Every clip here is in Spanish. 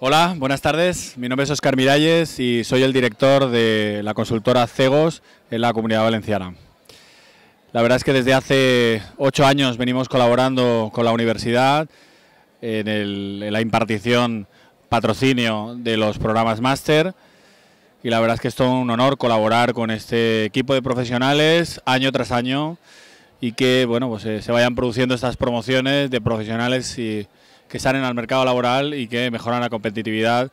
Hola, buenas tardes. Mi nombre es Oscar Miralles y soy el director de la consultora CEGOS en la Comunidad Valenciana. La verdad es que desde hace ocho años venimos colaborando con la universidad en, la impartición patrocinio de los programas máster y la verdad es que es todo un honor colaborar con este equipo de profesionales año tras año y que bueno pues, eh, se vayan produciendo estas promociones de profesionales y que salen al mercado laboral y que mejoran la competitividad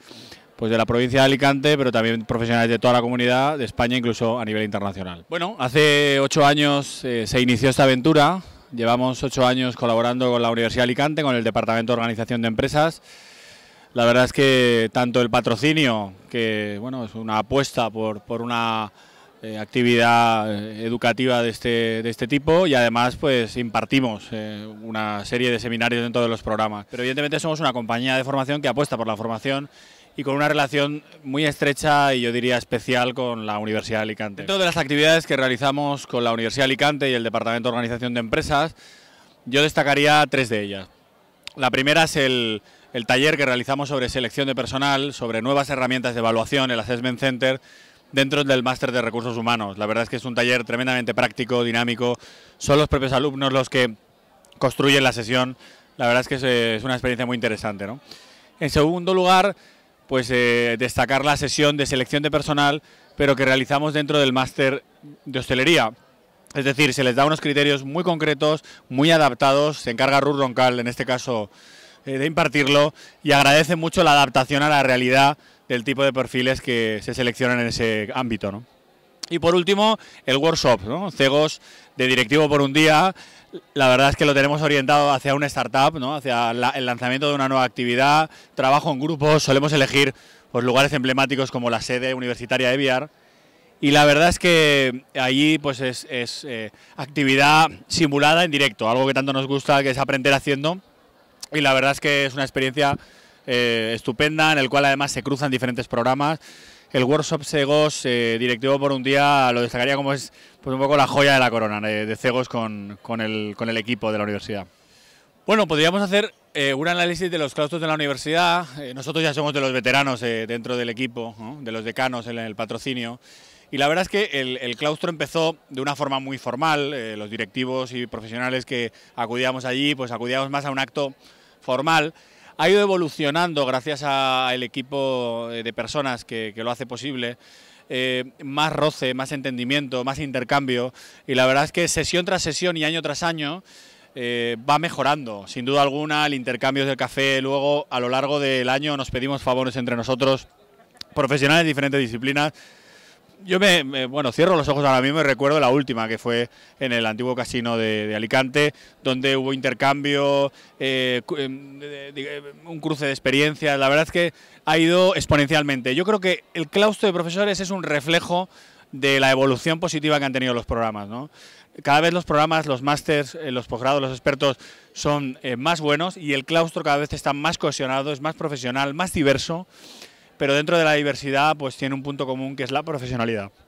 pues de la provincia de Alicante, pero también profesionales de toda la comunidad de España, incluso a nivel internacional. Bueno, hace ocho años eh, se inició esta aventura. Llevamos ocho años colaborando con la Universidad de Alicante, con el Departamento de Organización de Empresas. La verdad es que tanto el patrocinio, que bueno, es una apuesta por una eh, actividad eh, educativa de este, de este tipo y además pues impartimos eh, una serie de seminarios dentro de los programas. Pero evidentemente somos una compañía de formación que apuesta por la formación y con una relación muy estrecha y yo diría especial con la Universidad de Alicante. Dentro de las actividades que realizamos con la Universidad de Alicante y el Departamento de Organización de Empresas, yo destacaría tres de ellas. La primera es el, el taller que realizamos sobre selección de personal, sobre nuevas herramientas de evaluación, el Assessment Center, dentro del máster de recursos humanos. La verdad es que es un taller tremendamente práctico, dinámico. Son los propios alumnos los que construyen la sesión. La verdad es que es eh, una experiencia muy interesante. ¿no? En segundo lugar, pues eh, destacar la sesión de selección de personal, pero que realizamos dentro del máster de hostelería. Es decir, se les da unos criterios muy concretos, muy adaptados, se encarga Ruth Roncal, en este caso, eh, de impartirlo, y agradece mucho la adaptación a la realidad del tipo de perfiles que se seleccionan en ese ámbito. Y por último, el workshop, ¿no? Cegos de directivo por un día. La verdad es que lo tenemos orientado hacia una startup, ¿no? hacia el lanzamiento de una nueva actividad, trabajo en grupos, solemos elegir pues, lugares emblemáticos como la sede universitaria de Viar. Y la verdad es que allí pues, es, eh, actividad simulada en directo, algo que tanto nos gusta, que es aprender haciendo. Y la verdad es que es una experiencia eh, estupenda, en el cual además se cruzan diferentes programas. El workshop Cegos, eh, directivo por un día, lo destacaría como es pues un poco la joya de la corona de Cegos con, el, equipo de la universidad. Bueno, podríamos hacer eh, un análisis de los claustros de la universidad. nosotros ya somos de los veteranos dentro del equipo, de los decanos en el patrocinio. Y la verdad es que el, el claustro empezó de una forma muy formal. los directivos y profesionales que acudíamos allí, pues acudíamos más a un acto formal ha ido evolucionando gracias al equipo eh, de personas que, lo hace posible. Eh, más roce, más entendimiento, más intercambio. Y la verdad es que sesión tras sesión y año tras año eh, va mejorando. Sin duda alguna, el intercambio del café, luego a lo largo del año nos pedimos favores entre nosotros, profesionales de diferentes disciplinas. Yo me, bueno, cierro los ojos ahora mismo y recuerdo la última, que fue en el antiguo casino de, Alicante, donde hubo intercambio, eh, em, em, un cruce de experiencias. La verdad es que ha ido exponencialmente. Yo creo que el claustro de profesores es un reflejo de la evolución positiva que han tenido los programas. ¿no? Cada vez los programas, los másters, eh, los posgrados, los expertos son eh, más buenos y el claustro cada vez está más cohesionado, es más profesional, más diverso pero dentro de la diversidad pues tiene un punto común que es la profesionalidad.